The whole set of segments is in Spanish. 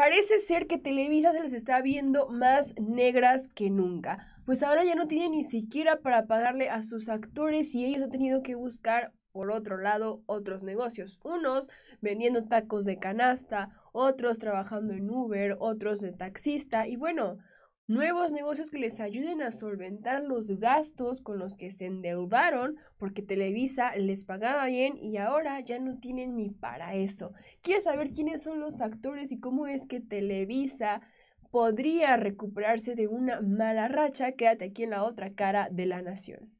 Parece ser que Televisa se los está viendo más negras que nunca, pues ahora ya no tiene ni siquiera para pagarle a sus actores y ellos han tenido que buscar, por otro lado, otros negocios. Unos vendiendo tacos de canasta, otros trabajando en Uber, otros de taxista y bueno, nuevos negocios que les ayuden a solventar los gastos con los que se endeudaron porque Televisa les pagaba bien y ahora ya no tienen ni para eso. ¿Quieres saber quiénes son los actores y cómo es que Televisa podría recuperarse de una mala racha? Quédate aquí en la otra cara de la nación.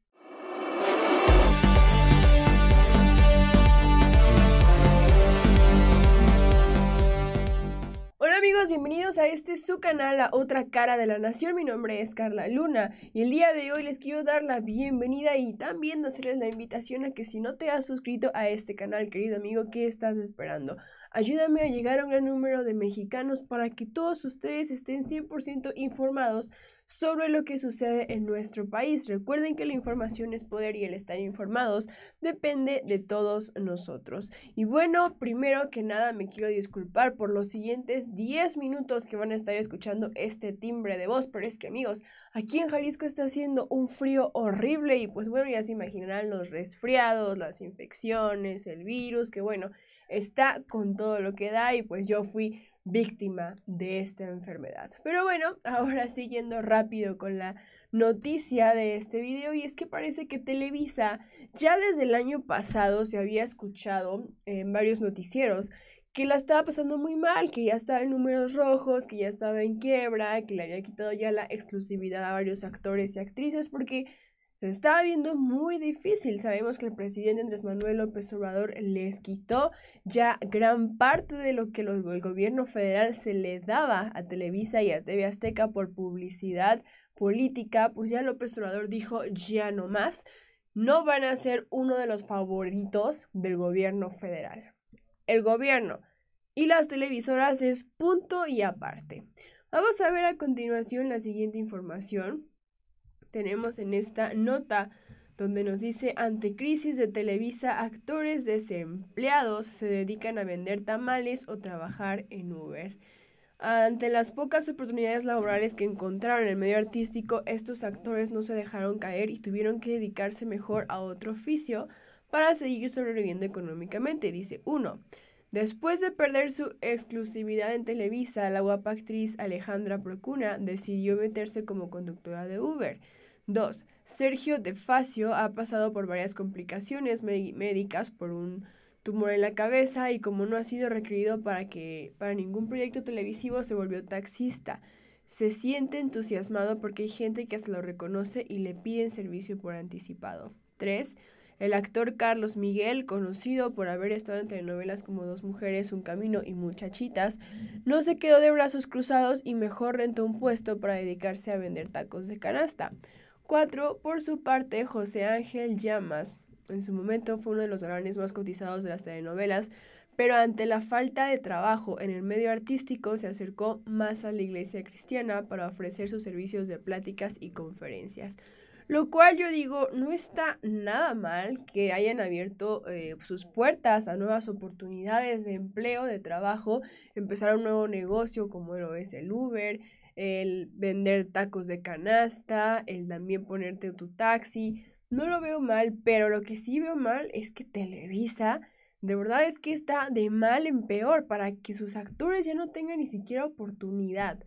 este es su canal La Otra Cara de la Nación. Mi nombre es Carla Luna y el día de hoy les quiero dar la bienvenida y también hacerles la invitación a que si no te has suscrito a este canal, querido amigo, ¿qué estás esperando? Ayúdame a llegar a un gran número de mexicanos para que todos ustedes estén 100% informados sobre lo que sucede en nuestro país. Recuerden que la información es poder y el estar informados depende de todos nosotros. Y bueno, primero que nada me quiero disculpar por los siguientes 10 minutos que van a estar escuchando este timbre de voz, pero es que amigos, aquí en Jalisco está haciendo un frío horrible y pues bueno, ya se imaginarán los resfriados, las infecciones, el virus, que bueno, está con todo lo que da y pues yo fui víctima de esta enfermedad. Pero bueno, ahora siguiendo rápido con la noticia de este video y es que parece que Televisa ya desde el año pasado se había escuchado en varios noticieros que la estaba pasando muy mal, que ya estaba en números rojos, que ya estaba en quiebra, que le había quitado ya la exclusividad a varios actores y actrices porque se estaba viendo muy difícil. Sabemos que el presidente Andrés Manuel López Obrador les quitó ya gran parte de lo que el gobierno federal se le daba a Televisa y a TV Azteca por publicidad política. Pues ya López Obrador dijo ya no más. No van a ser uno de los favoritos del gobierno federal. El gobierno y las televisoras es punto y aparte. Vamos a ver a continuación la siguiente información tenemos en esta nota donde nos dice, ante crisis de Televisa, actores desempleados se dedican a vender tamales o trabajar en Uber. Ante las pocas oportunidades laborales que encontraron en el medio artístico, estos actores no se dejaron caer y tuvieron que dedicarse mejor a otro oficio para seguir sobreviviendo económicamente, dice uno. Después de perder su exclusividad en Televisa, la guapa actriz Alejandra Procuna decidió meterse como conductora de Uber. 2. Sergio De Facio ha pasado por varias complicaciones médicas por un tumor en la cabeza y como no ha sido requerido para, que, para ningún proyecto televisivo se volvió taxista. Se siente entusiasmado porque hay gente que hasta lo reconoce y le piden servicio por anticipado. 3. El actor Carlos Miguel, conocido por haber estado en telenovelas como Dos Mujeres, Un Camino y Muchachitas, no se quedó de brazos cruzados y mejor rentó un puesto para dedicarse a vender tacos de canasta. 4. Por su parte, José Ángel Llamas, en su momento fue uno de los galanes más cotizados de las telenovelas, pero ante la falta de trabajo en el medio artístico se acercó más a la iglesia cristiana para ofrecer sus servicios de pláticas y conferencias. Lo cual yo digo, no está nada mal que hayan abierto eh, sus puertas a nuevas oportunidades de empleo, de trabajo, empezar un nuevo negocio como lo es el Uber, el vender tacos de canasta, el también ponerte tu taxi. No lo veo mal, pero lo que sí veo mal es que Televisa, de verdad es que está de mal en peor para que sus actores ya no tengan ni siquiera oportunidad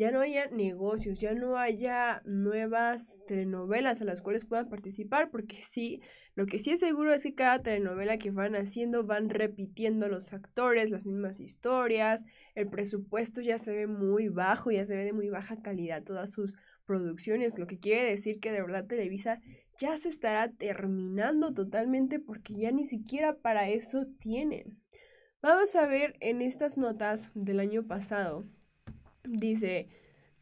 ya no haya negocios, ya no haya nuevas telenovelas a las cuales puedan participar, porque sí, lo que sí es seguro es que cada telenovela que van haciendo van repitiendo los actores, las mismas historias, el presupuesto ya se ve muy bajo, ya se ve de muy baja calidad todas sus producciones, lo que quiere decir que de verdad Televisa ya se estará terminando totalmente porque ya ni siquiera para eso tienen. Vamos a ver en estas notas del año pasado Dice,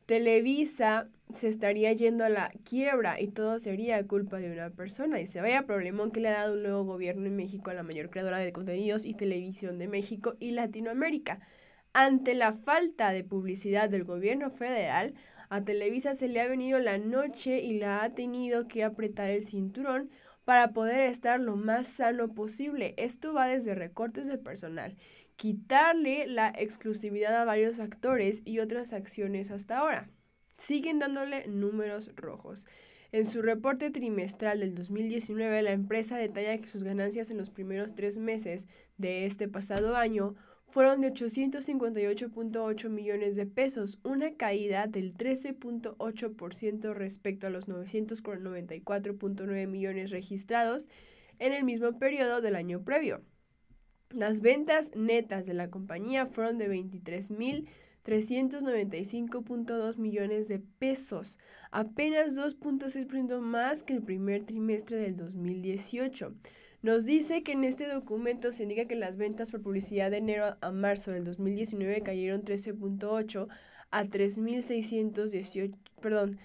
Televisa se estaría yendo a la quiebra y todo sería culpa de una persona. Dice, vaya problemón que le ha dado un nuevo gobierno en México a la mayor creadora de contenidos y televisión de México y Latinoamérica. Ante la falta de publicidad del gobierno federal, a Televisa se le ha venido la noche y la ha tenido que apretar el cinturón para poder estar lo más sano posible. Esto va desde recortes de personal quitarle la exclusividad a varios actores y otras acciones hasta ahora. Siguen dándole números rojos. En su reporte trimestral del 2019, la empresa detalla que sus ganancias en los primeros tres meses de este pasado año fueron de 858.8 millones de pesos, una caída del 13.8% respecto a los 994.9 millones registrados en el mismo periodo del año previo. Las ventas netas de la compañía fueron de 23.395.2 millones de pesos, apenas 2.6% más que el primer trimestre del 2018. Nos dice que en este documento se indica que las ventas por publicidad de enero a marzo del 2019 cayeron 13.8 a 3.618, perdón,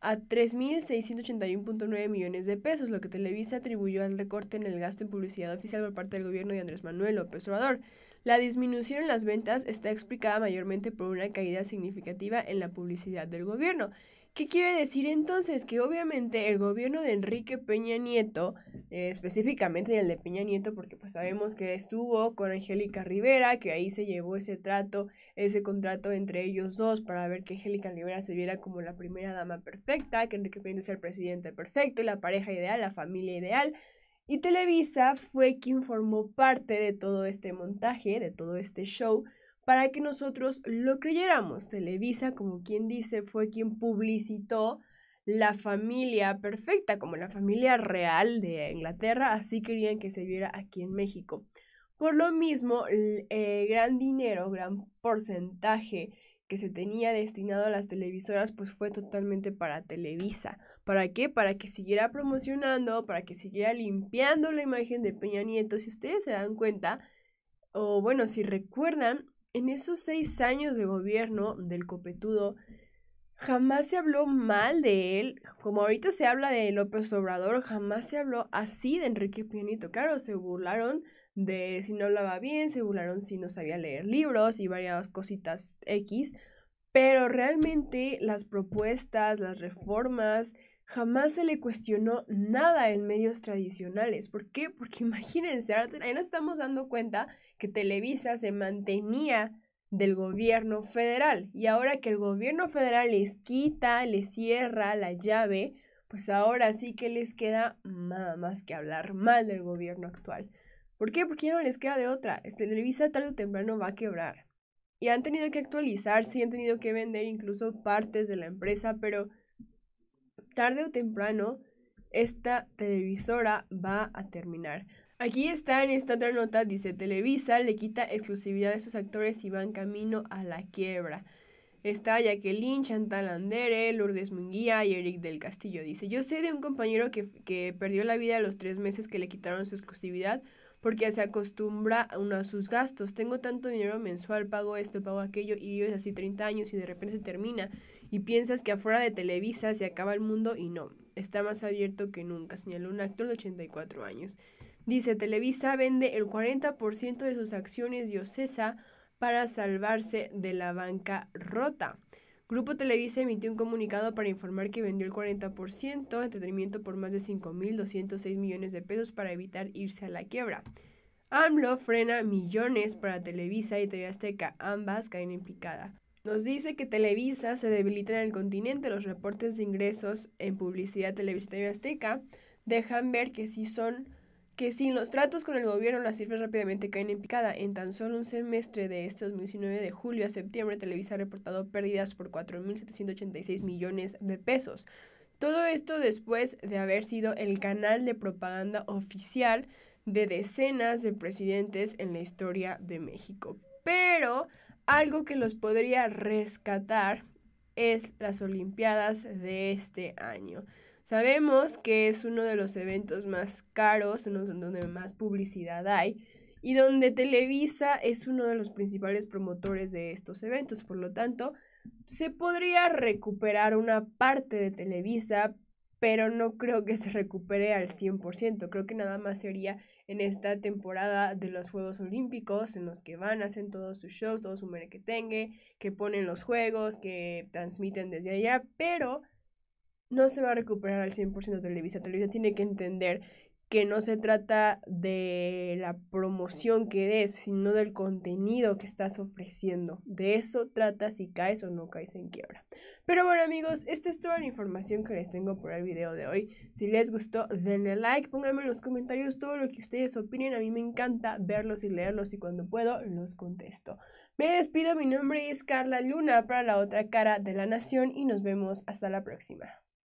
a 3.681.9 millones de pesos, lo que Televisa atribuyó al recorte en el gasto en publicidad oficial por parte del gobierno de Andrés Manuel López Obrador. La disminución en las ventas está explicada mayormente por una caída significativa en la publicidad del gobierno, ¿Qué quiere decir entonces? Que obviamente el gobierno de Enrique Peña Nieto, eh, específicamente el de Peña Nieto, porque pues sabemos que estuvo con Angélica Rivera, que ahí se llevó ese trato, ese contrato entre ellos dos para ver que Angélica Rivera se viera como la primera dama perfecta, que Enrique Peña sea el presidente perfecto, la pareja ideal, la familia ideal. Y Televisa fue quien formó parte de todo este montaje, de todo este show, para que nosotros lo creyéramos. Televisa, como quien dice, fue quien publicitó la familia perfecta, como la familia real de Inglaterra, así querían que se viera aquí en México. Por lo mismo, el eh, gran dinero, gran porcentaje que se tenía destinado a las televisoras, pues fue totalmente para Televisa. ¿Para qué? Para que siguiera promocionando, para que siguiera limpiando la imagen de Peña Nieto. Si ustedes se dan cuenta, o bueno, si recuerdan, en esos seis años de gobierno del copetudo, jamás se habló mal de él, como ahorita se habla de López Obrador, jamás se habló así de Enrique Pianito. Claro, se burlaron de si no hablaba bien, se burlaron si no sabía leer libros y varias cositas X, pero realmente las propuestas, las reformas Jamás se le cuestionó nada en medios tradicionales. ¿Por qué? Porque imagínense, ahí no estamos dando cuenta que Televisa se mantenía del gobierno federal. Y ahora que el gobierno federal les quita, les cierra la llave, pues ahora sí que les queda nada más que hablar mal del gobierno actual. ¿Por qué? Porque ya no les queda de otra. Este, Televisa tarde o temprano va a quebrar. Y han tenido que actualizarse y han tenido que vender incluso partes de la empresa, pero tarde o temprano esta televisora va a terminar. Aquí está en esta otra nota, dice Televisa le quita exclusividad a sus actores y van camino a la quiebra. Está Jacqueline, Chantal Andere, Lourdes Munguía y Eric del Castillo. Dice, yo sé de un compañero que, perdió la vida a los tres meses que le quitaron su exclusividad porque se acostumbra a, uno a sus gastos. Tengo tanto dinero mensual, pago esto, pago aquello y vives así 30 años y de repente se termina y piensas que afuera de Televisa se acaba el mundo y no, está más abierto que nunca, señaló un actor de 84 años. Dice, Televisa vende el 40% de sus acciones de para salvarse de la banca rota. Grupo Televisa emitió un comunicado para informar que vendió el 40% de entretenimiento por más de 5.206 millones de pesos para evitar irse a la quiebra. AMLO frena millones para Televisa y TV Azteca, ambas caen en picada. Nos dice que Televisa se debilita en el continente. Los reportes de ingresos en publicidad televisiva y Azteca dejan ver que si son que sin los tratos con el gobierno las cifras rápidamente caen en picada. En tan solo un semestre de este 2019, de julio a septiembre, Televisa ha reportado pérdidas por 4.786 millones de pesos. Todo esto después de haber sido el canal de propaganda oficial de decenas de presidentes en la historia de México. Pero algo que los podría rescatar es las Olimpiadas de este año. Sabemos que es uno de los eventos más caros, donde más publicidad hay y donde Televisa es uno de los principales promotores de estos eventos. Por lo tanto, se podría recuperar una parte de Televisa, pero no creo que se recupere al 100%. Creo que nada más sería en esta temporada de los Juegos Olímpicos, en los que van, hacen todos sus shows, todo su merequetengue, que ponen los juegos, que transmiten desde allá, pero no se va a recuperar al 100% Televisa. Televisa tiene que entender que no se trata de la promoción que des, sino del contenido que estás ofreciendo. De eso trata si caes o no caes en quiebra. Pero bueno amigos, esta es toda la información que les tengo por el video de hoy. Si les gustó, denle like, pónganme en los comentarios todo lo que ustedes opinen. A mí me encanta verlos y leerlos y cuando puedo los contesto. Me despido, mi nombre es Carla Luna para la otra cara de la nación y nos vemos hasta la próxima.